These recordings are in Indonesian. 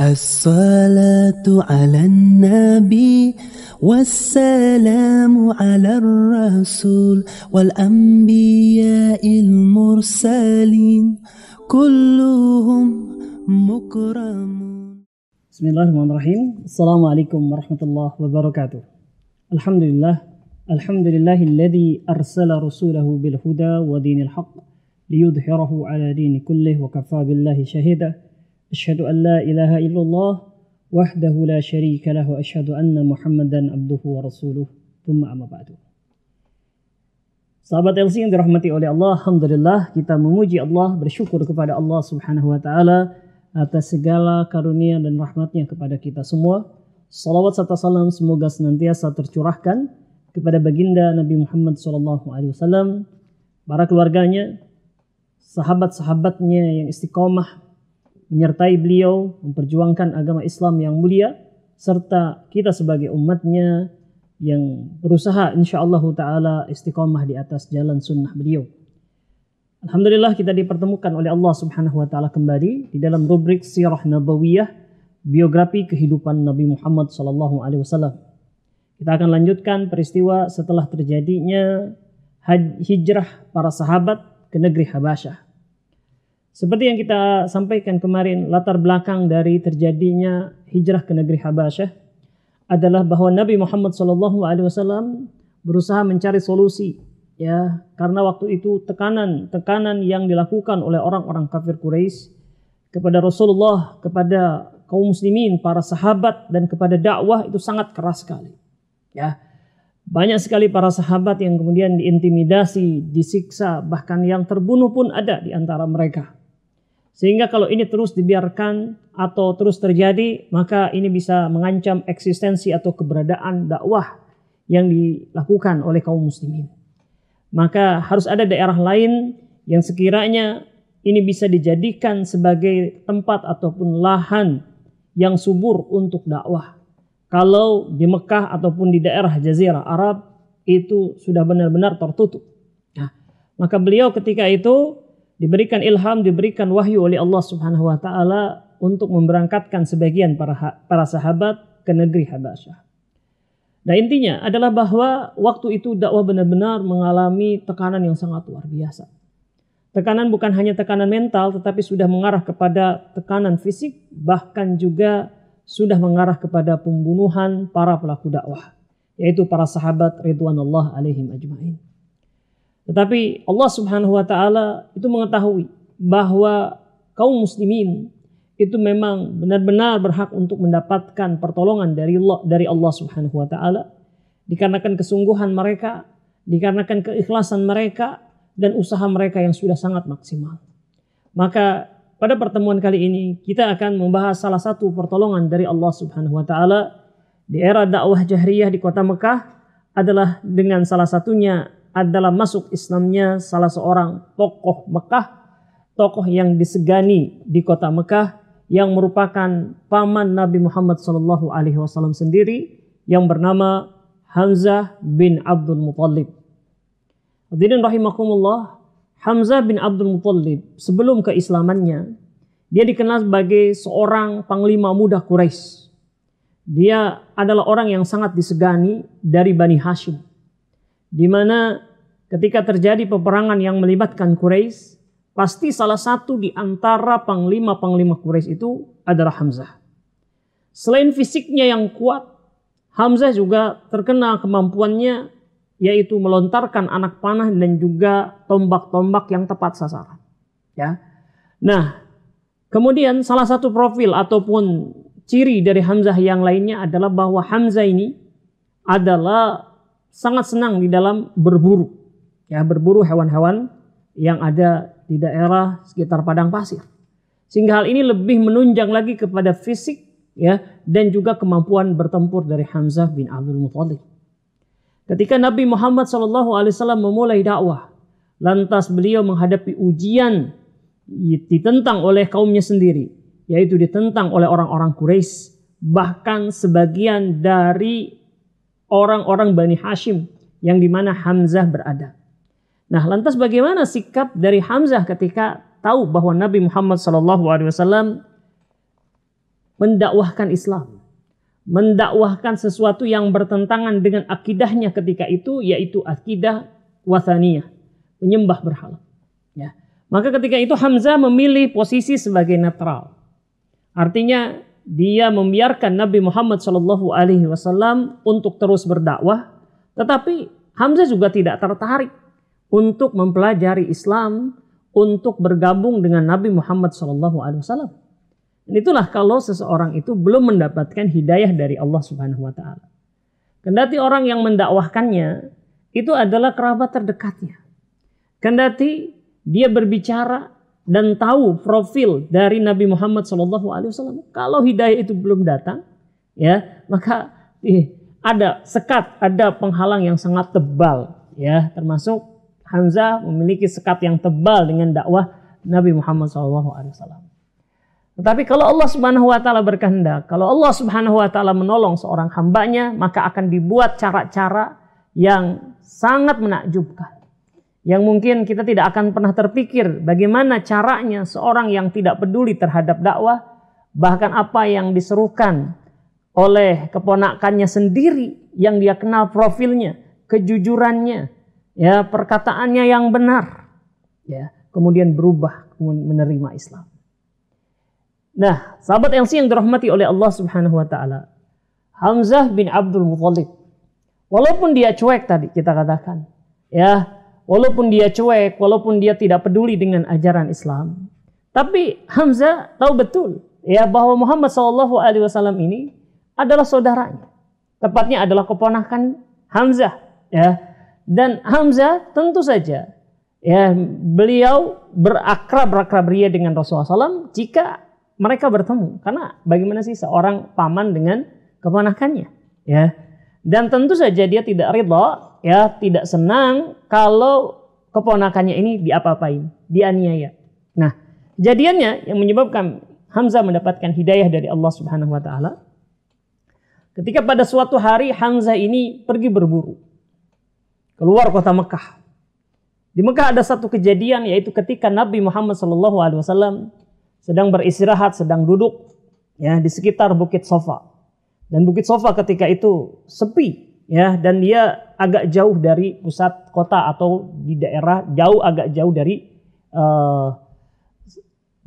الصلاة على النبي والسلام على الرسول والأنبياء المرسلين كلهم مكرمون بسم الله الرحمن الرحيم السلام عليكم ورحمة الله وبركاته الحمد لله الحمد لله الذي أرسل رسوله بالهدى ودين الحق ليظهره على دين كله وكفى بالله شهيدا أشهد أن لا إله إلا الله وحده لا شريك له وأشهد أن محمدا عبده ورسوله ثم أما بعد Sahabat LC yang dirahmati oleh Allah, Alhamdulillah kita memuji Allah, bersyukur kepada Allah subhanahu wa ta'ala atas segala karunia dan rahmatnya kepada kita semua. Salawat serta salam semoga senantiasa tercurahkan kepada baginda Nabi Muhammad SAW, para keluarganya, sahabat-sahabatnya yang istiqomah menyertai beliau memperjuangkan agama Islam yang mulia serta kita sebagai umatnya yang berusaha insyaallah taala istiqomah di atas jalan sunnah beliau. Alhamdulillah kita dipertemukan oleh Allah Subhanahu wa taala kembali di dalam rubrik Sirah Nabawiyah biografi kehidupan Nabi Muhammad sallallahu alaihi wasallam. Kita akan lanjutkan peristiwa setelah terjadinya hijrah para sahabat ke negeri Habasyah. Seperti yang kita sampaikan kemarin, latar belakang dari terjadinya hijrah ke negeri Habasyah adalah bahwa Nabi Muhammad SAW berusaha mencari solusi ya karena waktu itu tekanan-tekanan yang dilakukan oleh orang-orang kafir Quraisy kepada Rasulullah, kepada kaum muslimin, para sahabat dan kepada dakwah itu sangat keras sekali. Ya. Banyak sekali para sahabat yang kemudian diintimidasi, disiksa, bahkan yang terbunuh pun ada di antara mereka. Sehingga kalau ini terus dibiarkan atau terus terjadi, maka ini bisa mengancam eksistensi atau keberadaan dakwah yang dilakukan oleh kaum muslimin. Maka harus ada daerah lain yang sekiranya ini bisa dijadikan sebagai tempat ataupun lahan yang subur untuk dakwah. Kalau di Mekah ataupun di daerah Jazirah Arab itu sudah benar-benar tertutup. Nah, maka beliau ketika itu diberikan ilham, diberikan wahyu oleh Allah Subhanahu wa taala untuk memberangkatkan sebagian para para sahabat ke negeri Habasyah. Nah, intinya adalah bahwa waktu itu dakwah benar-benar mengalami tekanan yang sangat luar biasa. Tekanan bukan hanya tekanan mental tetapi sudah mengarah kepada tekanan fisik bahkan juga sudah mengarah kepada pembunuhan para pelaku dakwah yaitu para sahabat ridwanullah alaihim ajmain. Tetapi Allah Subhanahu wa taala itu mengetahui bahwa kaum muslimin itu memang benar-benar berhak untuk mendapatkan pertolongan dari Allah dari Allah Subhanahu wa taala dikarenakan kesungguhan mereka, dikarenakan keikhlasan mereka dan usaha mereka yang sudah sangat maksimal. Maka pada pertemuan kali ini kita akan membahas salah satu pertolongan dari Allah Subhanahu wa taala di era dakwah jahriyah di kota Mekah adalah dengan salah satunya adalah masuk Islamnya salah seorang tokoh Mekah, tokoh yang disegani di kota Mekah yang merupakan paman Nabi Muhammad Shallallahu Alaihi Wasallam sendiri yang bernama Hamzah bin Abdul Muthalib. Hadirin rahimakumullah, Hamzah bin Abdul Muthalib sebelum keislamannya dia dikenal sebagai seorang panglima muda Quraisy. Dia adalah orang yang sangat disegani dari Bani Hashim di mana ketika terjadi peperangan yang melibatkan Quraisy, pasti salah satu di antara panglima-panglima Quraisy itu adalah Hamzah. Selain fisiknya yang kuat, Hamzah juga terkenal kemampuannya yaitu melontarkan anak panah dan juga tombak-tombak yang tepat sasaran. Ya. Nah, kemudian salah satu profil ataupun ciri dari Hamzah yang lainnya adalah bahwa Hamzah ini adalah sangat senang di dalam berburu. Ya, berburu hewan-hewan yang ada di daerah sekitar padang pasir. Sehingga hal ini lebih menunjang lagi kepada fisik ya dan juga kemampuan bertempur dari Hamzah bin Abdul Muthalib. Ketika Nabi Muhammad SAW memulai dakwah, lantas beliau menghadapi ujian ditentang oleh kaumnya sendiri, yaitu ditentang oleh orang-orang Quraisy. Bahkan sebagian dari orang-orang Bani Hashim yang mana Hamzah berada. Nah lantas bagaimana sikap dari Hamzah ketika tahu bahwa Nabi Muhammad SAW mendakwahkan Islam. Mendakwahkan sesuatu yang bertentangan dengan akidahnya ketika itu yaitu akidah wathaniyah. Menyembah berhala. Ya. Maka ketika itu Hamzah memilih posisi sebagai netral. Artinya dia membiarkan Nabi Muhammad Shallallahu Alaihi Wasallam untuk terus berdakwah, tetapi Hamzah juga tidak tertarik untuk mempelajari Islam, untuk bergabung dengan Nabi Muhammad Shallallahu Alaihi Wasallam. Itulah kalau seseorang itu belum mendapatkan hidayah dari Allah Subhanahu Wa Taala. Kendati orang yang mendakwahkannya itu adalah kerabat terdekatnya. Kendati dia berbicara dan tahu profil dari Nabi Muhammad SAW. Kalau hidayah itu belum datang, ya maka eh, ada sekat, ada penghalang yang sangat tebal, ya termasuk Hamzah memiliki sekat yang tebal dengan dakwah Nabi Muhammad SAW. Tetapi kalau Allah Subhanahu wa taala berkehendak, kalau Allah Subhanahu wa taala menolong seorang hambanya, maka akan dibuat cara-cara yang sangat menakjubkan yang mungkin kita tidak akan pernah terpikir bagaimana caranya seorang yang tidak peduli terhadap dakwah bahkan apa yang diserukan oleh keponakannya sendiri yang dia kenal profilnya, kejujurannya, ya perkataannya yang benar, ya kemudian berubah kemudian menerima Islam. Nah, sahabat LC yang dirahmati oleh Allah Subhanahu wa taala. Hamzah bin Abdul Muthalib. Walaupun dia cuek tadi kita katakan, ya Walaupun dia cuek, walaupun dia tidak peduli dengan ajaran Islam. Tapi Hamzah tahu betul ya bahwa Muhammad saw ini adalah saudaranya. Tepatnya adalah keponakan Hamzah ya. Dan Hamzah tentu saja ya beliau berakrab berakrab ria dengan Rasulullah SAW jika mereka bertemu karena bagaimana sih seorang paman dengan keponakannya ya dan tentu saja dia tidak ridho, ya tidak senang kalau keponakannya ini diapa-apain, dianiaya. Nah, jadiannya yang menyebabkan Hamzah mendapatkan hidayah dari Allah Subhanahu wa taala ketika pada suatu hari Hamzah ini pergi berburu keluar kota Mekah. Di Mekah ada satu kejadian yaitu ketika Nabi Muhammad SAW sedang beristirahat, sedang duduk ya di sekitar Bukit Sofa. Dan Bukit Sofa ketika itu sepi ya dan dia agak jauh dari pusat kota atau di daerah jauh agak jauh dari uh,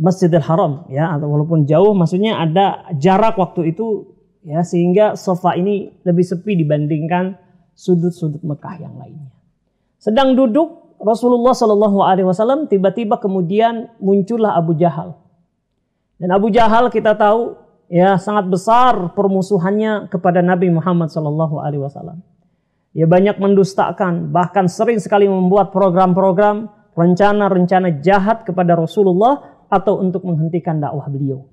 Masjidil Haram ya atau walaupun jauh maksudnya ada jarak waktu itu ya sehingga sofa ini lebih sepi dibandingkan sudut-sudut Mekah yang lainnya. Sedang duduk Rasulullah Shallallahu Alaihi Wasallam tiba-tiba kemudian muncullah Abu Jahal dan Abu Jahal kita tahu ya sangat besar permusuhannya kepada Nabi Muhammad Shallallahu Alaihi Wasallam. Ya banyak mendustakan, bahkan sering sekali membuat program-program, rencana-rencana jahat kepada Rasulullah atau untuk menghentikan dakwah beliau.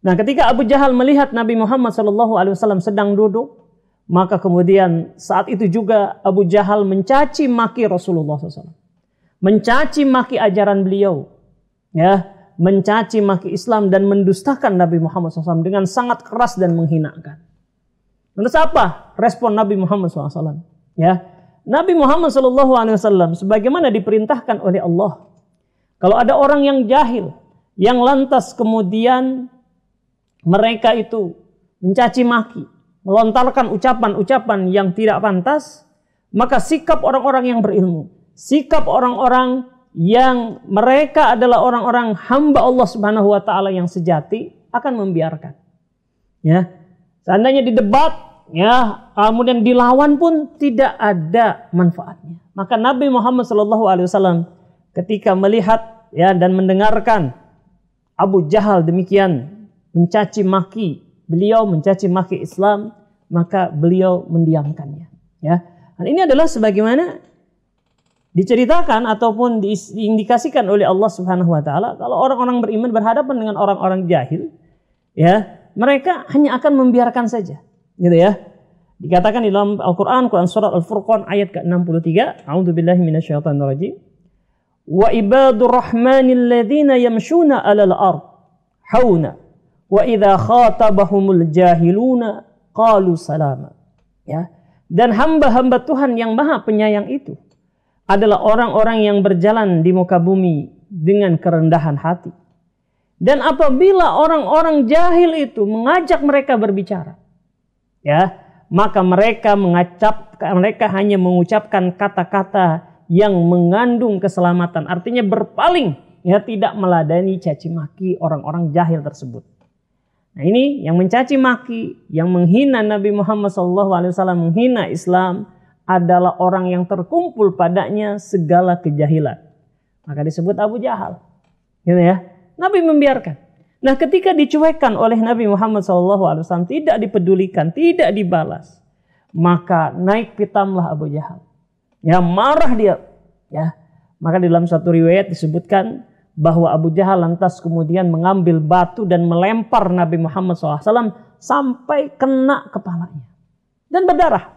Nah, ketika Abu Jahal melihat Nabi Muhammad Shallallahu Alaihi Wasallam sedang duduk, maka kemudian saat itu juga Abu Jahal mencaci maki Rasulullah SAW, mencaci maki ajaran beliau, ya mencaci maki Islam dan mendustakan Nabi Muhammad SAW dengan sangat keras dan menghinakan. Lantas apa respon Nabi Muhammad SAW? Ya, Nabi Muhammad SAW sebagaimana diperintahkan oleh Allah. Kalau ada orang yang jahil, yang lantas kemudian mereka itu mencaci maki, melontarkan ucapan-ucapan yang tidak pantas, maka sikap orang-orang yang berilmu, sikap orang-orang yang mereka adalah orang-orang hamba Allah Subhanahu wa taala yang sejati akan membiarkan. Ya. Seandainya didebat, ya, kemudian dilawan pun tidak ada manfaatnya. Maka Nabi Muhammad sallallahu alaihi wasallam ketika melihat ya dan mendengarkan Abu Jahal demikian mencaci maki, beliau mencaci maki Islam, maka beliau mendiamkannya, ya. Dan ini adalah sebagaimana diceritakan ataupun diindikasikan oleh Allah Subhanahu wa taala kalau orang-orang beriman berhadapan dengan orang-orang jahil ya mereka hanya akan membiarkan saja gitu ya dikatakan di dalam Al-Qur'an Quran surat Al-Furqan ayat ke-63 A'udzubillahi minasyaitonirrajim wa ibadur rahmanil ladzina yamshuna 'alal ard hauna wa idza khatabahumul jahiluna qalu salama ya dan hamba-hamba Tuhan yang maha penyayang itu adalah orang-orang yang berjalan di muka bumi dengan kerendahan hati. Dan apabila orang-orang jahil itu mengajak mereka berbicara, ya, maka mereka mengacap mereka hanya mengucapkan kata-kata yang mengandung keselamatan, artinya berpaling ya tidak meladani caci maki orang-orang jahil tersebut. Nah, ini yang mencaci maki, yang menghina Nabi Muhammad SAW, menghina Islam, adalah orang yang terkumpul padanya segala kejahilan. Maka disebut Abu Jahal. Gitu ya. Nabi membiarkan. Nah ketika dicuekkan oleh Nabi Muhammad SAW, tidak dipedulikan, tidak dibalas. Maka naik pitamlah Abu Jahal. Ya marah dia. Ya, maka dalam satu riwayat disebutkan bahwa Abu Jahal lantas kemudian mengambil batu dan melempar Nabi Muhammad SAW sampai kena kepalanya dan berdarah.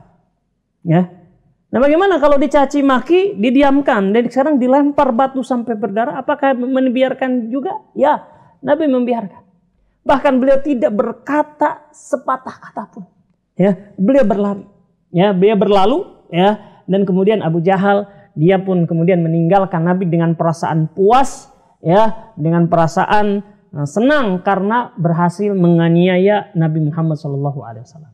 Ya, Nah bagaimana kalau dicaci maki, didiamkan, dan sekarang dilempar batu sampai berdarah, apakah membiarkan juga? Ya, Nabi membiarkan. Bahkan beliau tidak berkata sepatah kata pun. Ya, beliau berlari. Ya, beliau berlalu. Ya, dan kemudian Abu Jahal dia pun kemudian meninggalkan Nabi dengan perasaan puas, ya, dengan perasaan eh, senang karena berhasil menganiaya Nabi Muhammad SAW.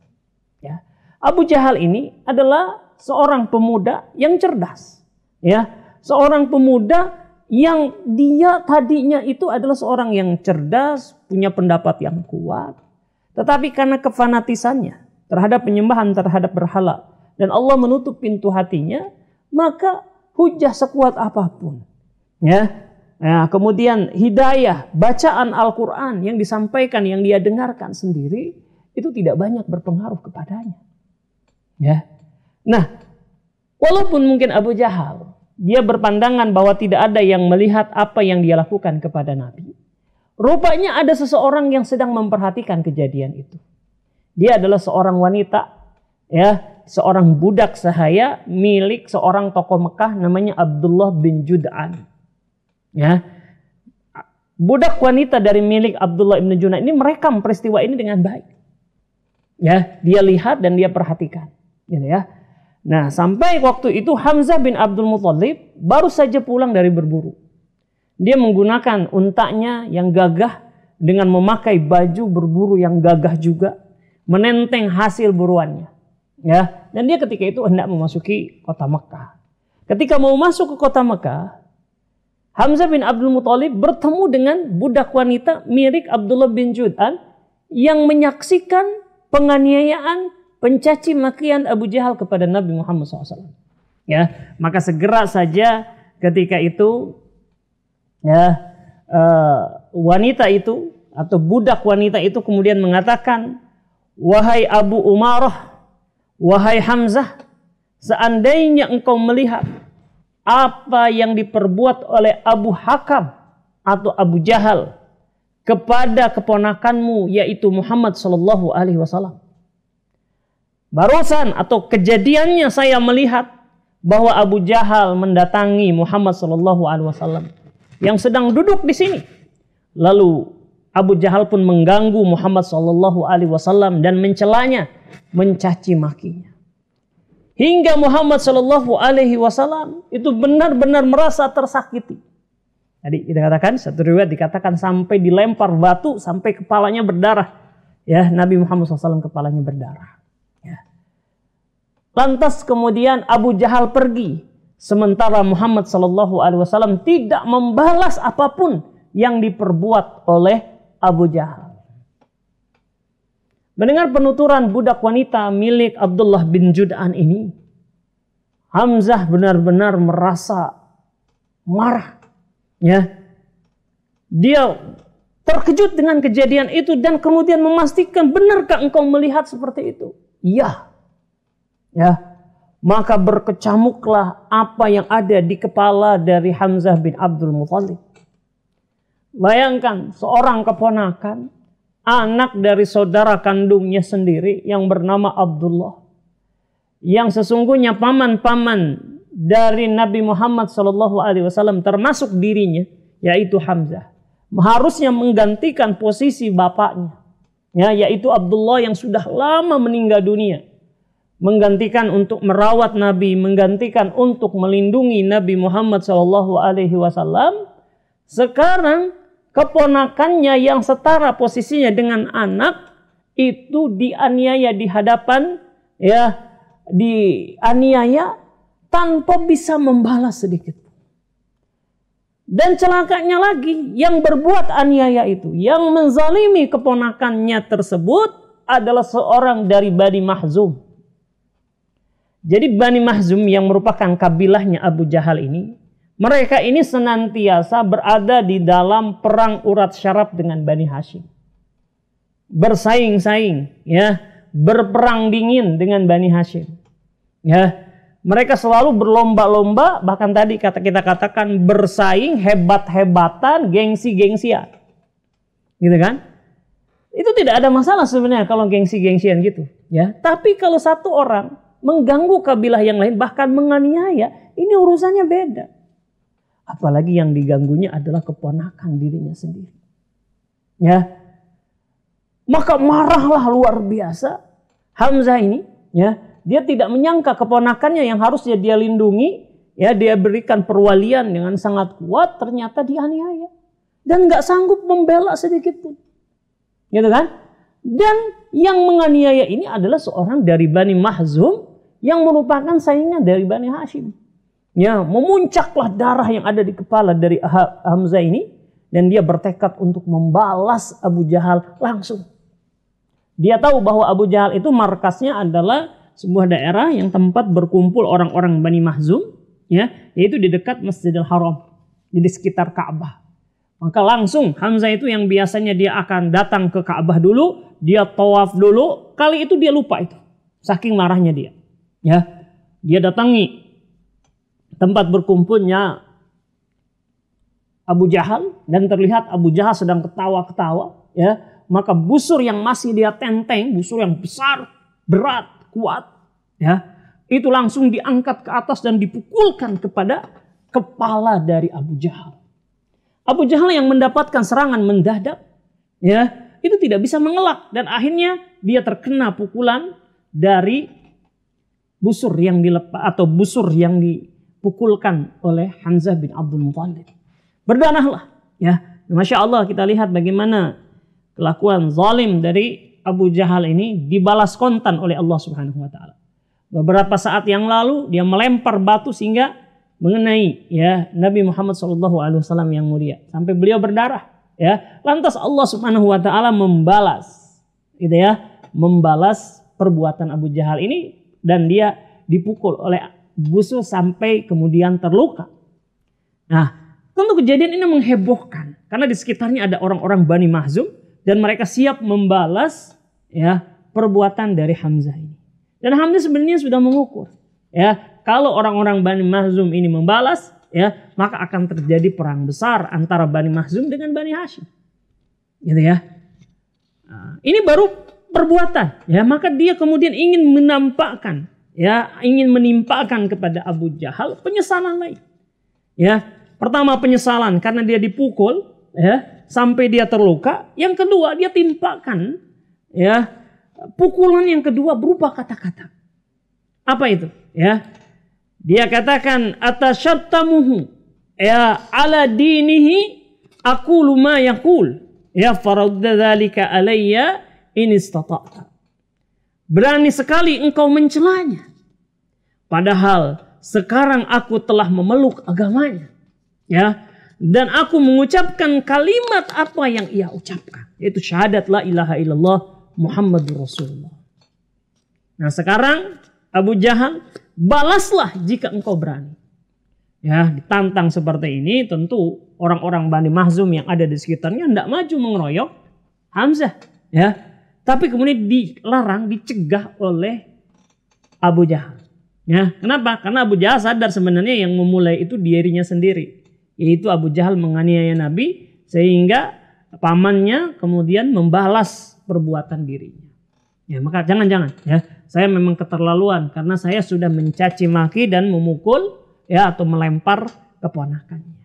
Ya. Abu Jahal ini adalah seorang pemuda yang cerdas. Ya, seorang pemuda yang dia tadinya itu adalah seorang yang cerdas, punya pendapat yang kuat, tetapi karena kefanatisannya terhadap penyembahan terhadap berhala dan Allah menutup pintu hatinya, maka hujah sekuat apapun, ya. Nah, kemudian hidayah, bacaan Al-Qur'an yang disampaikan yang dia dengarkan sendiri itu tidak banyak berpengaruh kepadanya. Ya. Nah, walaupun mungkin Abu Jahal dia berpandangan bahwa tidak ada yang melihat apa yang dia lakukan kepada Nabi. Rupanya ada seseorang yang sedang memperhatikan kejadian itu. Dia adalah seorang wanita, ya, seorang budak sahaya milik seorang tokoh Mekah namanya Abdullah bin Jud'an. Ya, budak wanita dari milik Abdullah bin Judan ini merekam peristiwa ini dengan baik. Ya, dia lihat dan dia perhatikan, gitu ya. Nah, sampai waktu itu Hamzah bin Abdul Muthalib baru saja pulang dari berburu. Dia menggunakan untaknya yang gagah dengan memakai baju berburu yang gagah juga, menenteng hasil buruannya. Ya, dan dia ketika itu hendak memasuki kota Mekah. Ketika mau masuk ke kota Mekah, Hamzah bin Abdul Muthalib bertemu dengan budak wanita mirip Abdullah bin Jud'an yang menyaksikan penganiayaan pencaci makian Abu Jahal kepada Nabi Muhammad SAW. Ya, maka segera saja ketika itu ya uh, wanita itu atau budak wanita itu kemudian mengatakan, wahai Abu Umarah, wahai Hamzah, seandainya engkau melihat apa yang diperbuat oleh Abu Hakam atau Abu Jahal kepada keponakanmu yaitu Muhammad Shallallahu Alaihi Wasallam Barusan atau kejadiannya saya melihat bahwa Abu Jahal mendatangi Muhammad Shallallahu Alaihi Wasallam yang sedang duduk di sini. Lalu Abu Jahal pun mengganggu Muhammad Shallallahu Alaihi Wasallam dan mencelanya, mencaci makinya. Hingga Muhammad Shallallahu Alaihi Wasallam itu benar-benar merasa tersakiti. Tadi dikatakan satu riwayat dikatakan sampai dilempar batu sampai kepalanya berdarah. Ya Nabi Muhammad SAW kepalanya berdarah. Lantas kemudian Abu Jahal pergi sementara Muhammad Shallallahu alaihi wasallam tidak membalas apapun yang diperbuat oleh Abu Jahal. Mendengar penuturan budak wanita milik Abdullah bin Jud'an ini, Hamzah benar-benar merasa marah. Ya. Dia terkejut dengan kejadian itu dan kemudian memastikan benarkah engkau melihat seperti itu? Ya, ya maka berkecamuklah apa yang ada di kepala dari Hamzah bin Abdul Muthalib bayangkan seorang keponakan anak dari saudara kandungnya sendiri yang bernama Abdullah yang sesungguhnya paman-paman dari Nabi Muhammad SAW Wasallam termasuk dirinya yaitu Hamzah harusnya menggantikan posisi bapaknya ya yaitu Abdullah yang sudah lama meninggal dunia menggantikan untuk merawat Nabi, menggantikan untuk melindungi Nabi Muhammad Shallallahu Alaihi Wasallam. Sekarang keponakannya yang setara posisinya dengan anak itu dianiaya di hadapan ya dianiaya tanpa bisa membalas sedikit. Dan celakanya lagi yang berbuat aniaya itu, yang menzalimi keponakannya tersebut adalah seorang dari Bani Mahzum. Jadi Bani Mahzum yang merupakan kabilahnya Abu Jahal ini, mereka ini senantiasa berada di dalam perang urat syaraf dengan Bani Hashim. Bersaing-saing, ya, berperang dingin dengan Bani Hashim. Ya, mereka selalu berlomba-lomba, bahkan tadi kata kita katakan bersaing hebat-hebatan, gengsi-gengsian. Gitu kan? Itu tidak ada masalah sebenarnya kalau gengsi-gengsian gitu, ya. Tapi kalau satu orang mengganggu kabilah yang lain, bahkan menganiaya, ini urusannya beda. Apalagi yang diganggunya adalah keponakan dirinya sendiri. Ya. Maka marahlah luar biasa Hamzah ini, ya. Dia tidak menyangka keponakannya yang harusnya dia lindungi, ya dia berikan perwalian dengan sangat kuat ternyata dianiaya dan nggak sanggup membela sedikit pun. Gitu kan? Dan yang menganiaya ini adalah seorang dari Bani Mahzum yang merupakan saingan dari Bani Hashim. Ya, memuncaklah darah yang ada di kepala dari Hamzah ini dan dia bertekad untuk membalas Abu Jahal langsung. Dia tahu bahwa Abu Jahal itu markasnya adalah sebuah daerah yang tempat berkumpul orang-orang Bani Mahzum, ya, yaitu di dekat Masjidil Haram, di sekitar Ka'bah. Maka langsung Hamzah itu yang biasanya dia akan datang ke Ka'bah dulu, dia tawaf dulu, kali itu dia lupa itu. Saking marahnya dia ya dia datangi tempat berkumpulnya Abu Jahal dan terlihat Abu Jahal sedang ketawa-ketawa ya maka busur yang masih dia tenteng busur yang besar berat kuat ya itu langsung diangkat ke atas dan dipukulkan kepada kepala dari Abu Jahal Abu Jahal yang mendapatkan serangan mendadak ya itu tidak bisa mengelak dan akhirnya dia terkena pukulan dari busur yang dilepas atau busur yang dipukulkan oleh Hamzah bin Abdul Muthalib. Berdanahlah ya. Masya Allah kita lihat bagaimana kelakuan zalim dari Abu Jahal ini dibalas kontan oleh Allah Subhanahu wa taala. Beberapa saat yang lalu dia melempar batu sehingga mengenai ya Nabi Muhammad SAW yang mulia sampai beliau berdarah ya. Lantas Allah Subhanahu wa taala membalas gitu ya, membalas perbuatan Abu Jahal ini dan dia dipukul oleh busur sampai kemudian terluka. Nah, tentu kejadian ini menghebohkan karena di sekitarnya ada orang-orang Bani Mahzum dan mereka siap membalas ya perbuatan dari Hamzah ini. Dan Hamzah sebenarnya sudah mengukur ya kalau orang-orang Bani Mahzum ini membalas ya maka akan terjadi perang besar antara Bani Mahzum dengan Bani Hashim. Gitu ya. Nah, ini baru perbuatan ya maka dia kemudian ingin menampakkan ya ingin menimpakan kepada Abu Jahal penyesalan lain ya pertama penyesalan karena dia dipukul ya sampai dia terluka yang kedua dia timpakan ya pukulan yang kedua berupa kata-kata apa itu ya dia katakan atas atasyattamuhu ya ala dinihi aku luma yakul ya faradda dzalika alayya ini istata'ta. Berani sekali engkau mencelanya. Padahal sekarang aku telah memeluk agamanya. Ya, dan aku mengucapkan kalimat apa yang ia ucapkan, yaitu syahadat la ilaha illallah Muhammadur Rasulullah. Nah, sekarang Abu Jahal, balaslah jika engkau berani. Ya, ditantang seperti ini tentu orang-orang Bani Mahzum yang ada di sekitarnya tidak maju mengeroyok Hamzah. Ya, tapi kemudian dilarang, dicegah oleh Abu Jahal. Ya, kenapa? Karena Abu Jahal sadar sebenarnya yang memulai itu dirinya sendiri. Yaitu Abu Jahal menganiaya Nabi sehingga pamannya kemudian membalas perbuatan dirinya. Ya, maka jangan-jangan ya. Saya memang keterlaluan karena saya sudah mencaci maki dan memukul ya atau melempar keponakannya.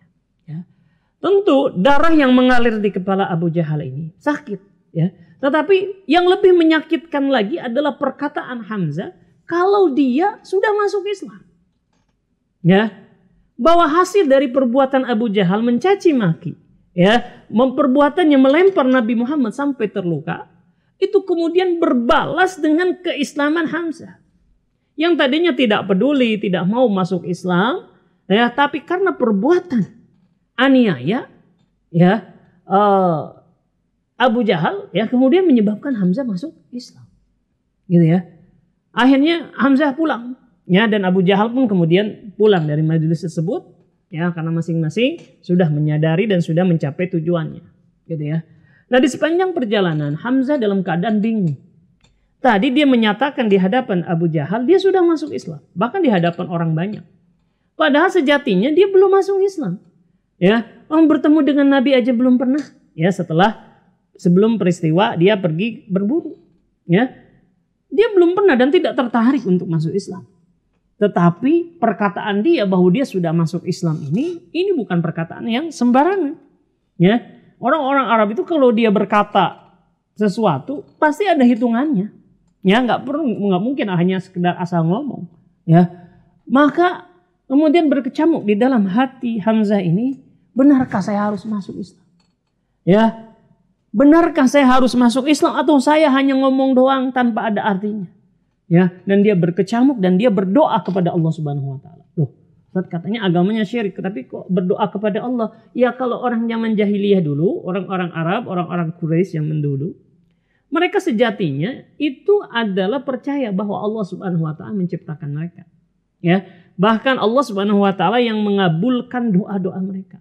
Ya. Tentu darah yang mengalir di kepala Abu Jahal ini sakit ya. Tetapi yang lebih menyakitkan lagi adalah perkataan Hamzah kalau dia sudah masuk Islam. Ya, bahwa hasil dari perbuatan Abu Jahal mencaci maki, ya, memperbuatannya melempar Nabi Muhammad sampai terluka, itu kemudian berbalas dengan keislaman Hamzah. Yang tadinya tidak peduli, tidak mau masuk Islam, ya, tapi karena perbuatan aniaya, ya, uh, Abu Jahal ya kemudian menyebabkan Hamzah masuk Islam. Gitu ya. Akhirnya Hamzah pulang ya dan Abu Jahal pun kemudian pulang dari majelis tersebut ya karena masing-masing sudah menyadari dan sudah mencapai tujuannya. Gitu ya. Nah, di sepanjang perjalanan Hamzah dalam keadaan bingung. Tadi dia menyatakan di hadapan Abu Jahal dia sudah masuk Islam, bahkan di hadapan orang banyak. Padahal sejatinya dia belum masuk Islam. Ya, orang bertemu dengan Nabi aja belum pernah. Ya, setelah sebelum peristiwa dia pergi berburu ya dia belum pernah dan tidak tertarik untuk masuk Islam tetapi perkataan dia bahwa dia sudah masuk Islam ini ini bukan perkataan yang sembarangan ya orang-orang Arab itu kalau dia berkata sesuatu pasti ada hitungannya ya nggak perlu nggak mungkin hanya sekedar asal ngomong ya maka kemudian berkecamuk di dalam hati Hamzah ini benarkah saya harus masuk Islam ya benarkah saya harus masuk Islam atau saya hanya ngomong doang tanpa ada artinya? Ya, dan dia berkecamuk dan dia berdoa kepada Allah Subhanahu wa taala. Loh, katanya agamanya syirik, tapi kok berdoa kepada Allah? Ya kalau orang zaman jahiliyah dulu, orang-orang Arab, orang-orang Quraisy yang mendulu, mereka sejatinya itu adalah percaya bahwa Allah Subhanahu wa taala menciptakan mereka. Ya, bahkan Allah Subhanahu wa taala yang mengabulkan doa-doa mereka.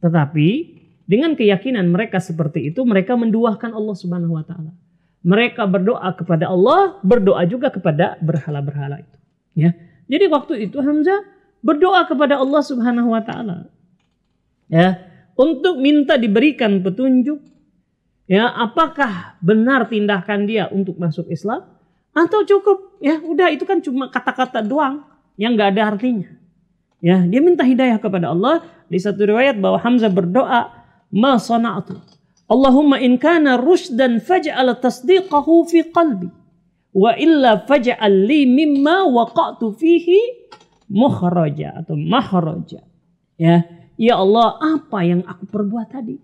Tetapi dengan keyakinan mereka seperti itu, mereka menduahkan Allah Subhanahu wa taala. Mereka berdoa kepada Allah, berdoa juga kepada berhala-berhala itu, ya. Jadi waktu itu Hamzah berdoa kepada Allah Subhanahu wa taala. Ya, untuk minta diberikan petunjuk ya apakah benar tindakan dia untuk masuk Islam atau cukup ya udah itu kan cuma kata-kata doang yang nggak ada artinya. Ya, dia minta hidayah kepada Allah. Di satu riwayat bahwa Hamzah berdoa ma sana'tu. Allahumma in kana rusydan faj'al tasdiqahu fi qalbi wa illa faj'al li mimma waqa'tu fihi mukhraja atau mahraja. Ya, ya Allah, apa yang aku perbuat tadi?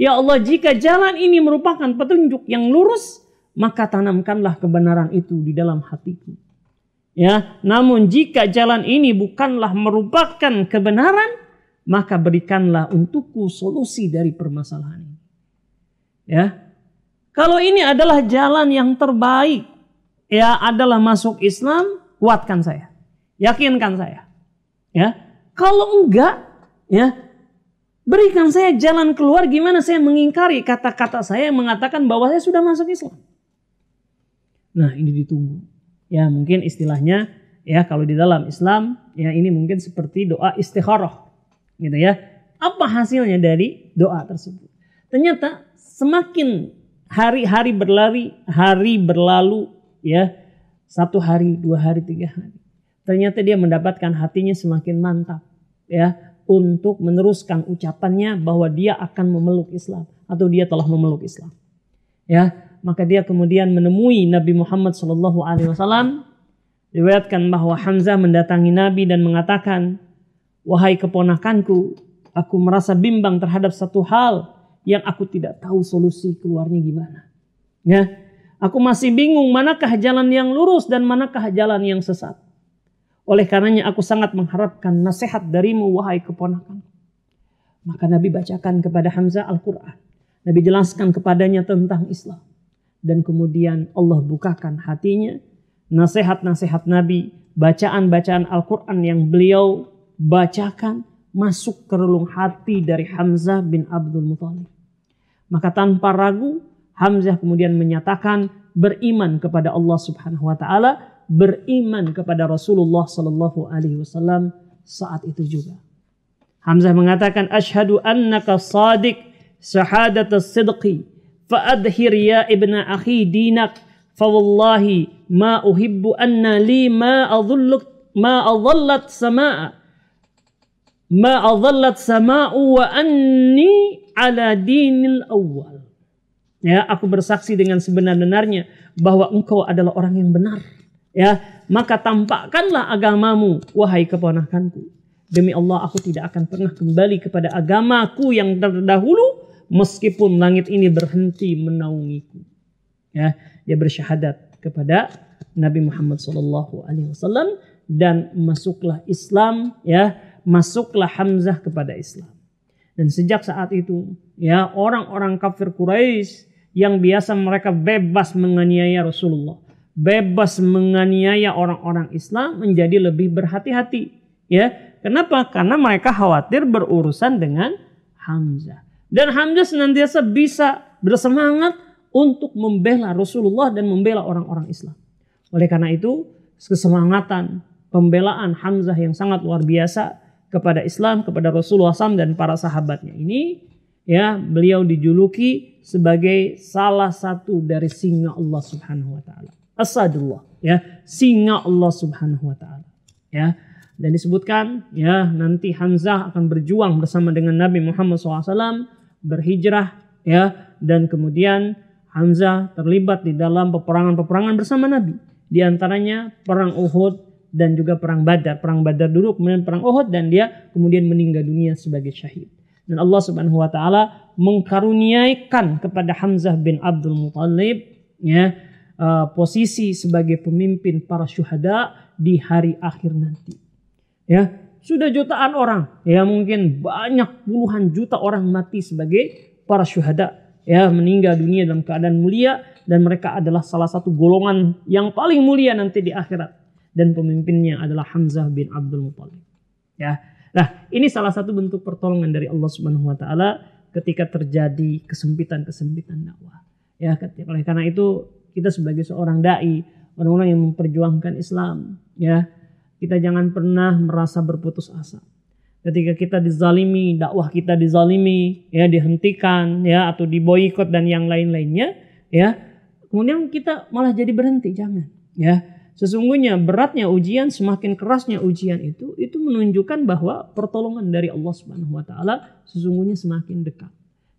Ya Allah, jika jalan ini merupakan petunjuk yang lurus, maka tanamkanlah kebenaran itu di dalam hatiku. Ya, namun jika jalan ini bukanlah merupakan kebenaran, maka berikanlah untukku solusi dari permasalahan ini. Ya. Kalau ini adalah jalan yang terbaik, ya adalah masuk Islam, kuatkan saya. Yakinkan saya. Ya. Kalau enggak, ya berikan saya jalan keluar gimana saya mengingkari kata-kata saya yang mengatakan bahwa saya sudah masuk Islam. Nah, ini ditunggu. Ya, mungkin istilahnya ya kalau di dalam Islam ya ini mungkin seperti doa istikharah Gitu ya. Apa hasilnya dari doa tersebut? Ternyata semakin hari-hari berlari, hari berlalu ya. Satu hari, dua hari, tiga hari. Ternyata dia mendapatkan hatinya semakin mantap ya untuk meneruskan ucapannya bahwa dia akan memeluk Islam atau dia telah memeluk Islam. Ya, maka dia kemudian menemui Nabi Muhammad SAW. Alaihi bahwa Hamzah mendatangi Nabi dan mengatakan, Wahai keponakanku, aku merasa bimbang terhadap satu hal yang aku tidak tahu solusi keluarnya gimana. Ya, aku masih bingung manakah jalan yang lurus dan manakah jalan yang sesat. Oleh karenanya aku sangat mengharapkan nasihat darimu wahai keponakan. Maka Nabi bacakan kepada Hamzah Al-Quran. Nabi jelaskan kepadanya tentang Islam. Dan kemudian Allah bukakan hatinya. Nasihat-nasihat Nabi, bacaan-bacaan Al-Quran yang beliau bacakan masuk ke relung hati dari Hamzah bin Abdul Muthalib. Maka tanpa ragu Hamzah kemudian menyatakan beriman kepada Allah Subhanahu wa taala, beriman kepada Rasulullah sallallahu alaihi wasallam saat itu juga. Hamzah mengatakan asyhadu annaka sadiq shahadat as-sidqi fa adhir ya ibna akhi dinak fa wallahi ma uhibbu anna li ma adhulluk ma adhallat samaa ma adhallat sama'u wa anni ala dinil awal. Ya, aku bersaksi dengan sebenar-benarnya bahwa engkau adalah orang yang benar. Ya, maka tampakkanlah agamamu wahai keponakanku. Demi Allah aku tidak akan pernah kembali kepada agamaku yang terdahulu meskipun langit ini berhenti menaungiku. Ya, dia bersyahadat kepada Nabi Muhammad SAW dan masuklah Islam ya masuklah Hamzah kepada Islam. Dan sejak saat itu, ya orang-orang kafir Quraisy yang biasa mereka bebas menganiaya Rasulullah, bebas menganiaya orang-orang Islam menjadi lebih berhati-hati, ya. Kenapa? Karena mereka khawatir berurusan dengan Hamzah. Dan Hamzah senantiasa bisa bersemangat untuk membela Rasulullah dan membela orang-orang Islam. Oleh karena itu, kesemangatan pembelaan Hamzah yang sangat luar biasa kepada Islam, kepada Rasulullah SAW dan para sahabatnya. Ini ya beliau dijuluki sebagai salah satu dari singa Allah Subhanahu wa taala. Asadullah ya, singa Allah Subhanahu wa taala. Ya. Dan disebutkan ya nanti Hamzah akan berjuang bersama dengan Nabi Muhammad SAW berhijrah ya dan kemudian Hamzah terlibat di dalam peperangan-peperangan bersama Nabi. Di antaranya perang Uhud, dan juga perang Badar. Perang Badar dulu kemudian perang Uhud dan dia kemudian meninggal dunia sebagai syahid. Dan Allah Subhanahu wa taala mengkaruniakan kepada Hamzah bin Abdul Muthalib ya uh, posisi sebagai pemimpin para syuhada di hari akhir nanti. Ya, sudah jutaan orang, ya mungkin banyak puluhan juta orang mati sebagai para syuhada ya meninggal dunia dalam keadaan mulia dan mereka adalah salah satu golongan yang paling mulia nanti di akhirat dan pemimpinnya adalah Hamzah bin Abdul Muthalib. Ya. Nah, ini salah satu bentuk pertolongan dari Allah Subhanahu wa taala ketika terjadi kesempitan-kesempitan dakwah. Ya, oleh karena itu kita sebagai seorang dai, orang-orang yang memperjuangkan Islam, ya, kita jangan pernah merasa berputus asa. Ketika kita dizalimi, dakwah kita dizalimi, ya dihentikan, ya atau diboikot dan yang lain-lainnya, ya. Kemudian kita malah jadi berhenti, jangan, ya Sesungguhnya beratnya ujian, semakin kerasnya ujian itu, itu menunjukkan bahwa pertolongan dari Allah Subhanahu wa taala sesungguhnya semakin dekat.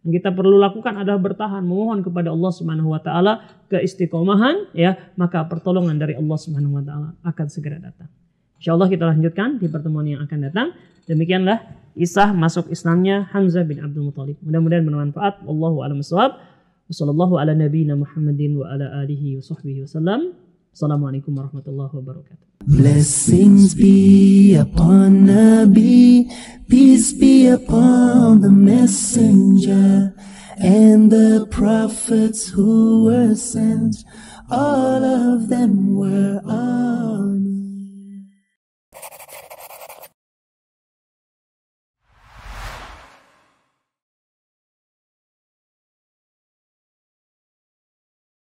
Yang kita perlu lakukan adalah bertahan memohon kepada Allah Subhanahu wa taala keistiqomahan ya, maka pertolongan dari Allah Subhanahu wa taala akan segera datang. Insyaallah kita lanjutkan di pertemuan yang akan datang. Demikianlah isah masuk Islamnya Hamzah bin Abdul Muthalib. Mudah-mudahan bermanfaat. Wallahu a'lam bishawab. Wassallallahu ala nabiyyina Muhammadin wa ala alihi wa sahbihi wasallam. Assalamualaikum warahmatullahi wabarakatuh. Blessings be upon Nabi, peace be upon the messenger and the prophets who were sent. All of them were on.